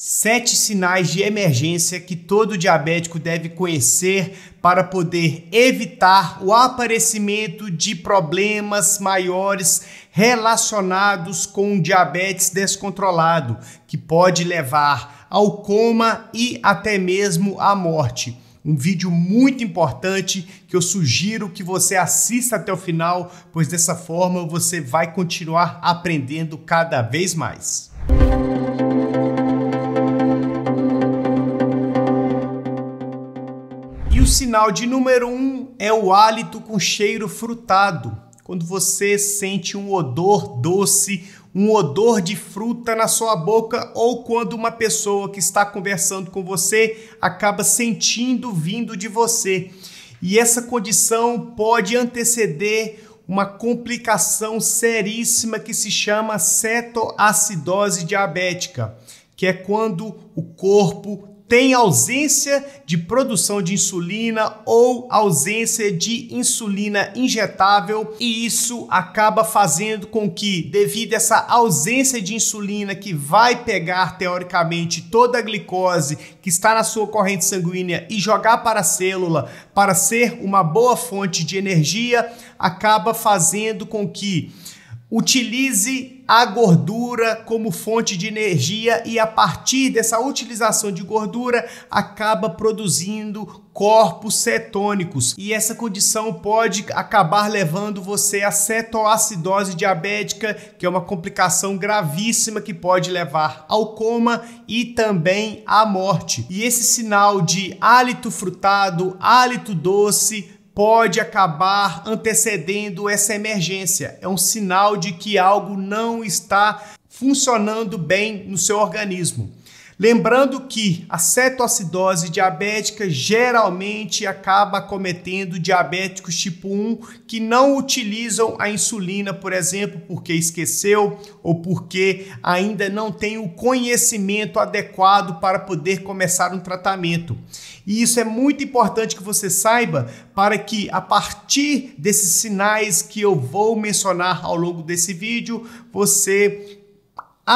Sete sinais de emergência que todo diabético deve conhecer para poder evitar o aparecimento de problemas maiores relacionados com diabetes descontrolado, que pode levar ao coma e até mesmo à morte. Um vídeo muito importante que eu sugiro que você assista até o final, pois dessa forma você vai continuar aprendendo cada vez mais. Música E o sinal de número um é o hálito com cheiro frutado. Quando você sente um odor doce, um odor de fruta na sua boca ou quando uma pessoa que está conversando com você acaba sentindo vindo de você. E essa condição pode anteceder uma complicação seríssima que se chama cetoacidose diabética, que é quando o corpo tem ausência de produção de insulina ou ausência de insulina injetável, e isso acaba fazendo com que, devido a essa ausência de insulina que vai pegar teoricamente toda a glicose que está na sua corrente sanguínea e jogar para a célula para ser uma boa fonte de energia, acaba fazendo com que utilize a gordura como fonte de energia e a partir dessa utilização de gordura acaba produzindo corpos cetônicos e essa condição pode acabar levando você a cetoacidose diabética, que é uma complicação gravíssima que pode levar ao coma e também à morte. E esse sinal de hálito frutado, hálito doce, pode acabar antecedendo essa emergência. É um sinal de que algo não está funcionando bem no seu organismo. Lembrando que a cetoacidose diabética geralmente acaba cometendo diabéticos tipo 1 que não utilizam a insulina, por exemplo, porque esqueceu ou porque ainda não tem o conhecimento adequado para poder começar um tratamento. E isso é muito importante que você saiba para que a partir desses sinais que eu vou mencionar ao longo desse vídeo, você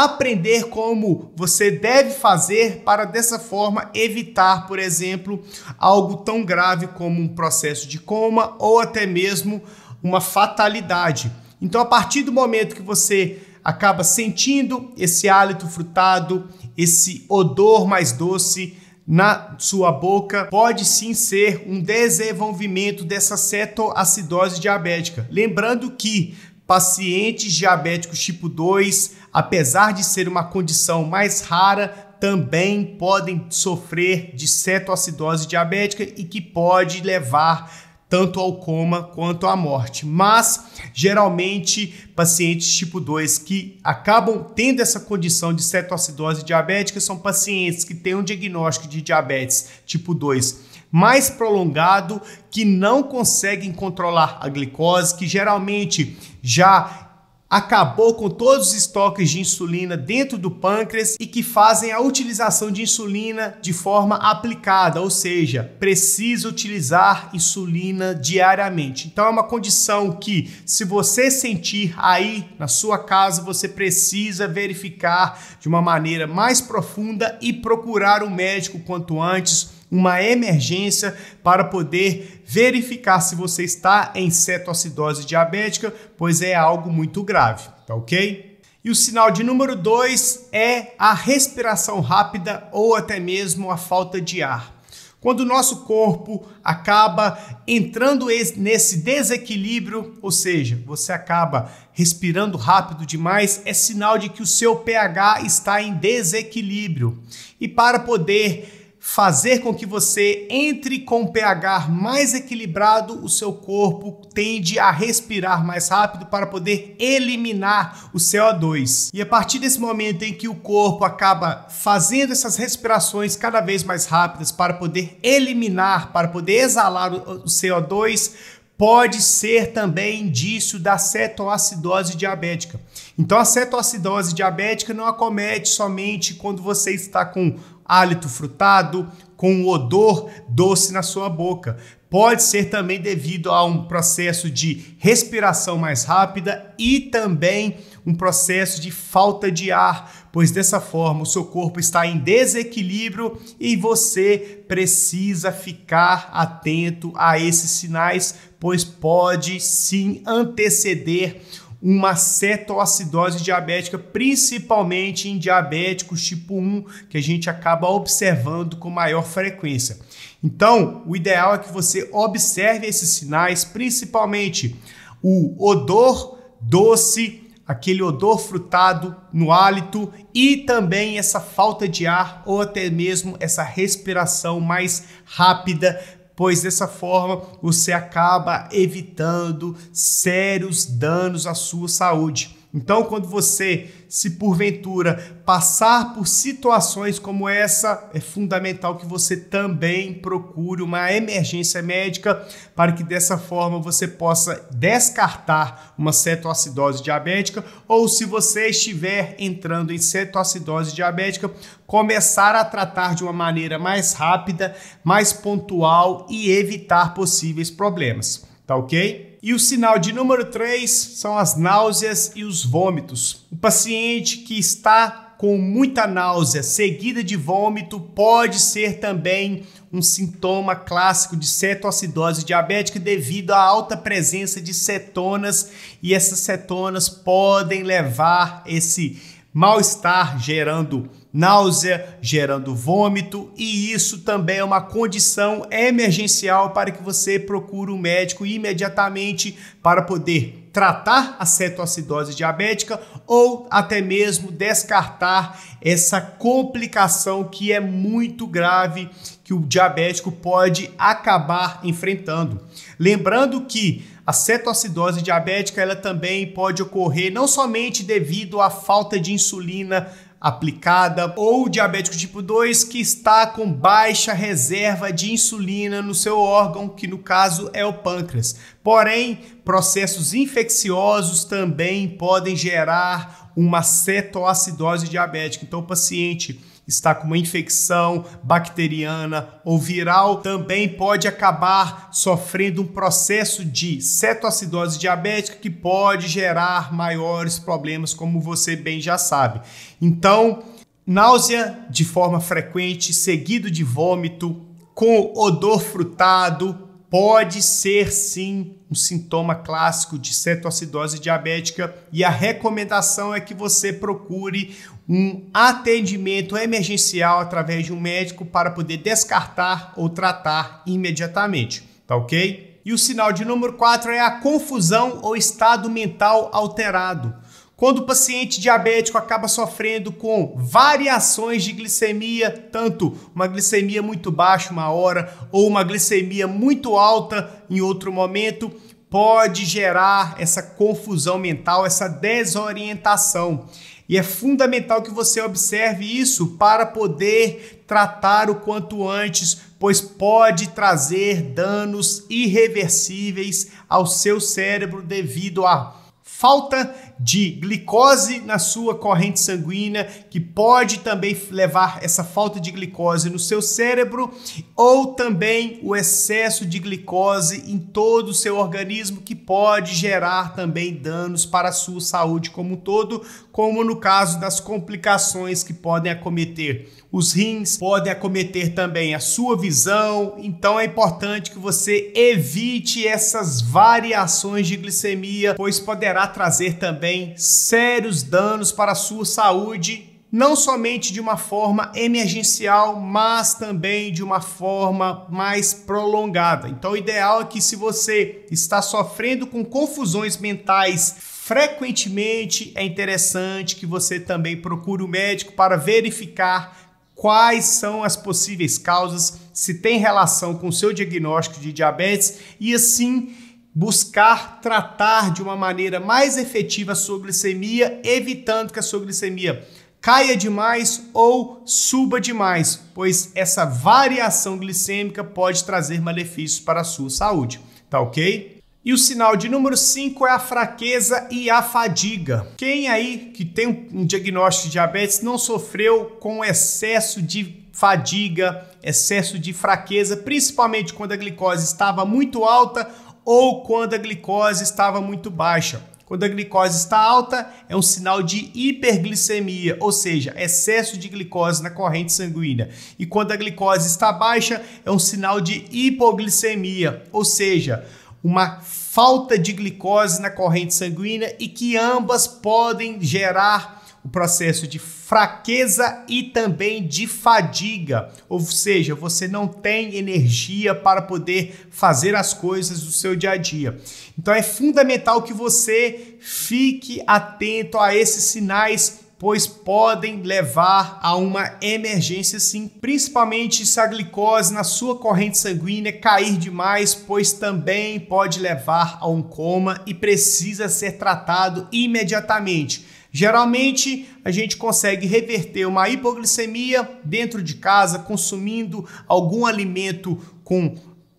aprender como você deve fazer para dessa forma evitar, por exemplo, algo tão grave como um processo de coma ou até mesmo uma fatalidade. Então, a partir do momento que você acaba sentindo esse hálito frutado, esse odor mais doce na sua boca, pode sim ser um desenvolvimento dessa cetoacidose diabética. Lembrando que pacientes diabéticos tipo 2 apesar de ser uma condição mais rara, também podem sofrer de cetoacidose diabética e que pode levar tanto ao coma quanto à morte. Mas, geralmente, pacientes tipo 2 que acabam tendo essa condição de cetoacidose diabética são pacientes que têm um diagnóstico de diabetes tipo 2 mais prolongado, que não conseguem controlar a glicose, que geralmente já acabou com todos os estoques de insulina dentro do pâncreas e que fazem a utilização de insulina de forma aplicada, ou seja, precisa utilizar insulina diariamente. Então é uma condição que, se você sentir aí na sua casa, você precisa verificar de uma maneira mais profunda e procurar um médico quanto antes uma emergência para poder verificar se você está em cetoacidose diabética, pois é algo muito grave, tá ok? E o sinal de número 2 é a respiração rápida ou até mesmo a falta de ar. Quando o nosso corpo acaba entrando nesse desequilíbrio, ou seja, você acaba respirando rápido demais, é sinal de que o seu pH está em desequilíbrio. E para poder fazer com que você entre com pH mais equilibrado, o seu corpo tende a respirar mais rápido para poder eliminar o CO2. E a partir desse momento em que o corpo acaba fazendo essas respirações cada vez mais rápidas para poder eliminar, para poder exalar o CO2, pode ser também indício da cetoacidose diabética. Então, a cetoacidose diabética não acomete somente quando você está com hálito frutado, com um odor doce na sua boca. Pode ser também devido a um processo de respiração mais rápida e também um processo de falta de ar, pois dessa forma o seu corpo está em desequilíbrio e você precisa ficar atento a esses sinais, pois pode sim anteceder uma cetoacidose diabética, principalmente em diabéticos tipo 1, que a gente acaba observando com maior frequência. Então, o ideal é que você observe esses sinais, principalmente o odor doce, aquele odor frutado no hálito e também essa falta de ar ou até mesmo essa respiração mais rápida pois dessa forma você acaba evitando sérios danos à sua saúde. Então, quando você, se porventura passar por situações como essa, é fundamental que você também procure uma emergência médica para que dessa forma você possa descartar uma cetoacidose diabética ou se você estiver entrando em cetoacidose diabética, começar a tratar de uma maneira mais rápida, mais pontual e evitar possíveis problemas, tá OK? E o sinal de número 3 são as náuseas e os vômitos. O paciente que está com muita náusea seguida de vômito pode ser também um sintoma clássico de cetoacidose diabética devido à alta presença de cetonas e essas cetonas podem levar esse mal-estar gerando náusea, gerando vômito, e isso também é uma condição emergencial para que você procure um médico imediatamente para poder tratar a cetoacidose diabética ou até mesmo descartar essa complicação que é muito grave que o diabético pode acabar enfrentando. Lembrando que a cetoacidose diabética ela também pode ocorrer não somente devido à falta de insulina aplicada ou diabético tipo 2 que está com baixa reserva de insulina no seu órgão, que no caso é o pâncreas. Porém, processos infecciosos também podem gerar uma cetoacidose diabética. Então, o paciente está com uma infecção bacteriana ou viral, também pode acabar sofrendo um processo de cetoacidose diabética que pode gerar maiores problemas, como você bem já sabe. Então, náusea de forma frequente, seguido de vômito, com odor frutado, pode ser sim um sintoma clássico de cetoacidose diabética e a recomendação é que você procure um atendimento emergencial através de um médico para poder descartar ou tratar imediatamente, tá ok? E o sinal de número 4 é a confusão ou estado mental alterado. Quando o paciente diabético acaba sofrendo com variações de glicemia, tanto uma glicemia muito baixa uma hora ou uma glicemia muito alta em outro momento, pode gerar essa confusão mental, essa desorientação. E é fundamental que você observe isso para poder tratar o quanto antes, pois pode trazer danos irreversíveis ao seu cérebro devido a falta de glicose na sua corrente sanguínea, que pode também levar essa falta de glicose no seu cérebro, ou também o excesso de glicose em todo o seu organismo, que pode gerar também danos para a sua saúde como um todo, como no caso das complicações que podem acometer os rins, podem acometer também a sua visão. Então é importante que você evite essas variações de glicemia, pois poderá trazer também sérios danos para a sua saúde não somente de uma forma emergencial, mas também de uma forma mais prolongada. Então, o ideal é que, se você está sofrendo com confusões mentais Frequentemente é interessante que você também procure o um médico para verificar quais são as possíveis causas, se tem relação com o seu diagnóstico de diabetes e assim buscar tratar de uma maneira mais efetiva a sua glicemia, evitando que a sua glicemia caia demais ou suba demais, pois essa variação glicêmica pode trazer malefícios para a sua saúde, tá OK? E o sinal de número 5 é a fraqueza e a fadiga. Quem aí que tem um diagnóstico de diabetes não sofreu com excesso de fadiga, excesso de fraqueza, principalmente quando a glicose estava muito alta ou quando a glicose estava muito baixa. Quando a glicose está alta, é um sinal de hiperglicemia, ou seja, excesso de glicose na corrente sanguínea. E quando a glicose está baixa, é um sinal de hipoglicemia, ou seja, uma falta de glicose na corrente sanguínea e que ambas podem gerar o processo de fraqueza e também de fadiga, ou seja, você não tem energia para poder fazer as coisas do seu dia a dia. Então é fundamental que você fique atento a esses sinais pois podem levar a uma emergência sim, principalmente se a glicose na sua corrente sanguínea cair demais, pois também pode levar a um coma e precisa ser tratado imediatamente. Geralmente a gente consegue reverter uma hipoglicemia dentro de casa consumindo algum alimento com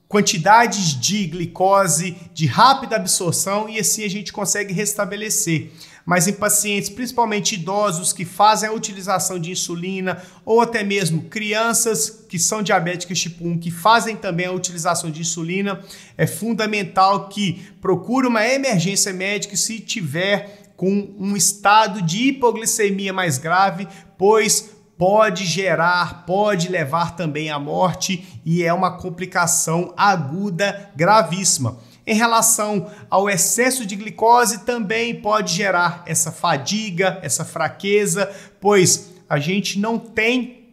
quantidades de glicose de rápida absorção e assim a gente consegue restabelecer mas em pacientes, principalmente idosos que fazem a utilização de insulina ou até mesmo crianças que são diabéticas tipo 1 que fazem também a utilização de insulina, é fundamental que procure uma emergência médica se tiver com um estado de hipoglicemia mais grave, pois pode gerar, pode levar também à morte e é uma complicação aguda gravíssima. Em relação ao excesso de glicose, também pode gerar essa fadiga, essa fraqueza, pois a gente não tem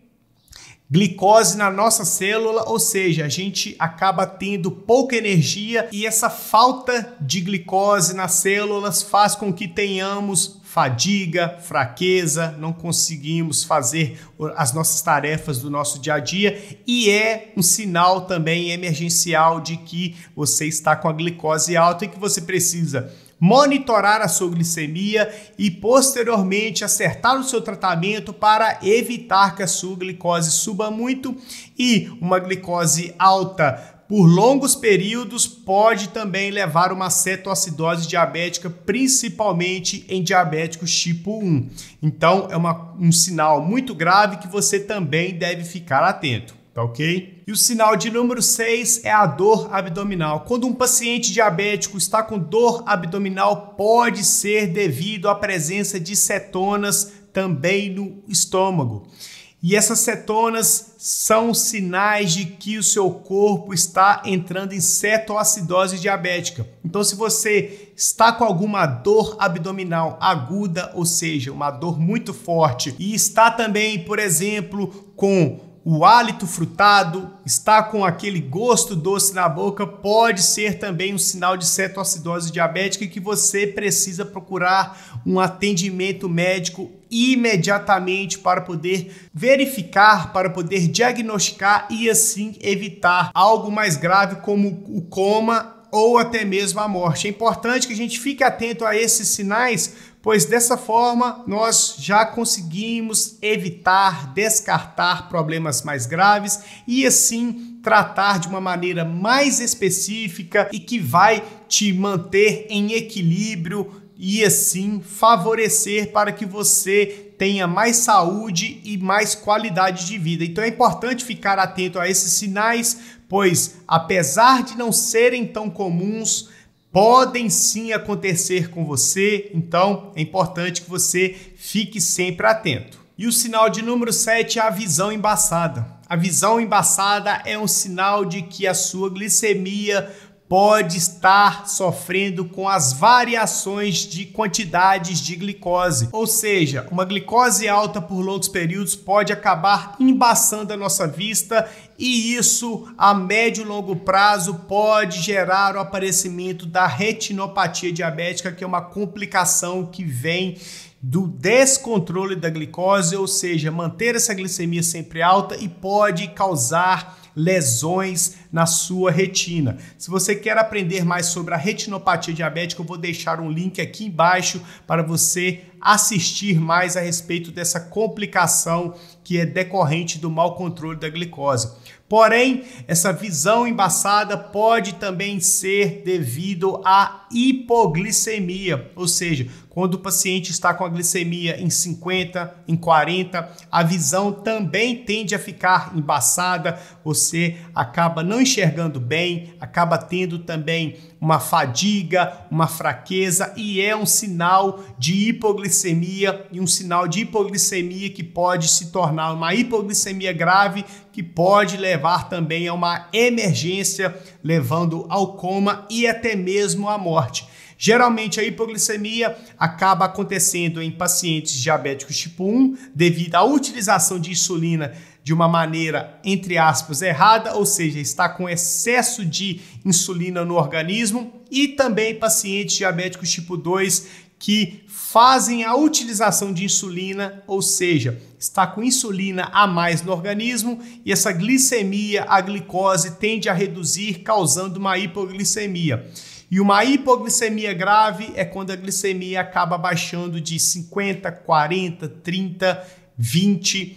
glicose na nossa célula, ou seja, a gente acaba tendo pouca energia e essa falta de glicose nas células faz com que tenhamos fadiga, fraqueza, não conseguimos fazer as nossas tarefas do nosso dia a dia e é um sinal também emergencial de que você está com a glicose alta e que você precisa monitorar a sua glicemia e posteriormente acertar o seu tratamento para evitar que a sua glicose suba muito e uma glicose alta por longos períodos pode também levar uma cetoacidose diabética, principalmente em diabéticos tipo 1. Então, é uma, um sinal muito grave que você também deve ficar atento, tá ok? E o sinal de número 6 é a dor abdominal. Quando um paciente diabético está com dor abdominal, pode ser devido à presença de cetonas também no estômago. E essas cetonas são sinais de que o seu corpo está entrando em cetoacidose diabética. Então, se você está com alguma dor abdominal aguda, ou seja, uma dor muito forte, e está também, por exemplo, com o hálito frutado, está com aquele gosto doce na boca, pode ser também um sinal de cetoacidose diabética que você precisa procurar um atendimento médico imediatamente para poder verificar, para poder diagnosticar e assim evitar algo mais grave como o coma ou até mesmo a morte. É importante que a gente fique atento a esses sinais pois dessa forma nós já conseguimos evitar, descartar problemas mais graves e assim tratar de uma maneira mais específica e que vai te manter em equilíbrio e assim favorecer para que você tenha mais saúde e mais qualidade de vida. Então é importante ficar atento a esses sinais, pois apesar de não serem tão comuns, podem sim acontecer com você, então é importante que você fique sempre atento. E o sinal de número 7 é a visão embaçada. A visão embaçada é um sinal de que a sua glicemia pode estar sofrendo com as variações de quantidades de glicose. Ou seja, uma glicose alta por longos períodos pode acabar embaçando a nossa vista e isso a médio e longo prazo pode gerar o aparecimento da retinopatia diabética, que é uma complicação que vem do descontrole da glicose, ou seja, manter essa glicemia sempre alta e pode causar lesões na sua retina. Se você quer aprender mais sobre a retinopatia diabética, eu vou deixar um link aqui embaixo para você assistir mais a respeito dessa complicação que é decorrente do mau controle da glicose. Porém, essa visão embaçada pode também ser devido à hipoglicemia, ou seja, quando o paciente está com a glicemia em 50, em 40, a visão também tende a ficar embaçada, você acaba não enxergando bem, acaba tendo também uma fadiga, uma fraqueza e é um sinal de hipoglicemia e um sinal de hipoglicemia que pode se tornar uma hipoglicemia grave que pode levar também a uma emergência, levando ao coma e até mesmo à morte. Geralmente a hipoglicemia acaba acontecendo em pacientes diabéticos tipo 1 devido à utilização de insulina de uma maneira, entre aspas, errada, ou seja, está com excesso de insulina no organismo, e também pacientes diabéticos tipo 2 que fazem a utilização de insulina, ou seja, está com insulina a mais no organismo e essa glicemia, a glicose, tende a reduzir, causando uma hipoglicemia. E uma hipoglicemia grave é quando a glicemia acaba baixando de 50, 40, 30, 20,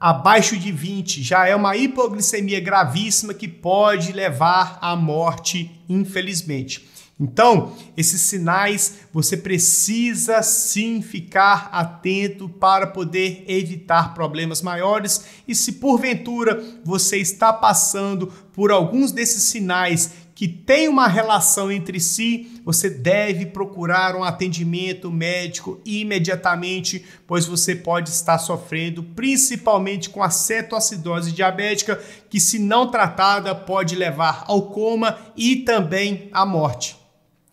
abaixo de 20. Já é uma hipoglicemia gravíssima que pode levar à morte, infelizmente. Então, esses sinais você precisa sim ficar atento para poder evitar problemas maiores. E se porventura você está passando por alguns desses sinais que têm uma relação entre si, você deve procurar um atendimento médico imediatamente, pois você pode estar sofrendo principalmente com a cetoacidose diabética, que se não tratada pode levar ao coma e também à morte.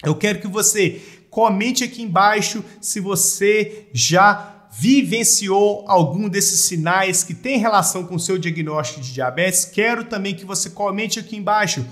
Eu quero que você comente aqui embaixo se você já vivenciou algum desses sinais que tem relação com o seu diagnóstico de diabetes. Quero também que você comente aqui embaixo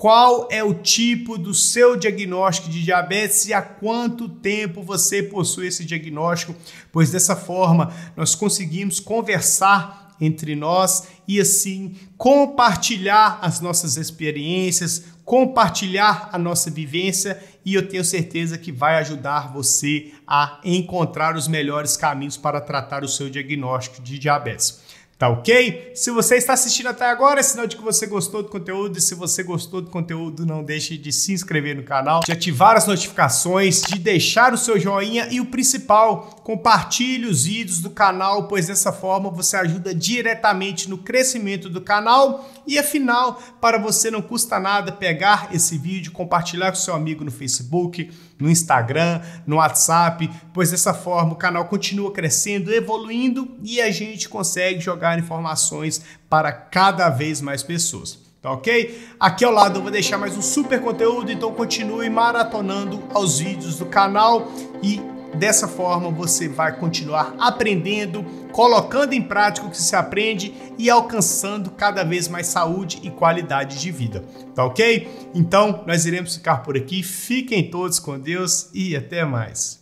qual é o tipo do seu diagnóstico de diabetes e há quanto tempo você possui esse diagnóstico, pois dessa forma nós conseguimos conversar entre nós e assim compartilhar as nossas experiências, compartilhar a nossa vivência e eu tenho certeza que vai ajudar você a encontrar os melhores caminhos para tratar o seu diagnóstico de diabetes. Tá ok? Se você está assistindo até agora, é sinal de que você gostou do conteúdo. E se você gostou do conteúdo, não deixe de se inscrever no canal, de ativar as notificações, de deixar o seu joinha e o principal, compartilhe os vídeos do canal, pois dessa forma você ajuda diretamente no crescimento do canal. E afinal, para você não custa nada pegar esse vídeo, compartilhar com seu amigo no Facebook, no Instagram, no WhatsApp, pois dessa forma o canal continua crescendo, evoluindo e a gente consegue jogar informações para cada vez mais pessoas. Tá ok? Aqui ao lado eu vou deixar mais um super conteúdo, então continue maratonando aos vídeos do canal e Dessa forma, você vai continuar aprendendo, colocando em prática o que se aprende e alcançando cada vez mais saúde e qualidade de vida. Tá ok? Então, nós iremos ficar por aqui. Fiquem todos com Deus e até mais.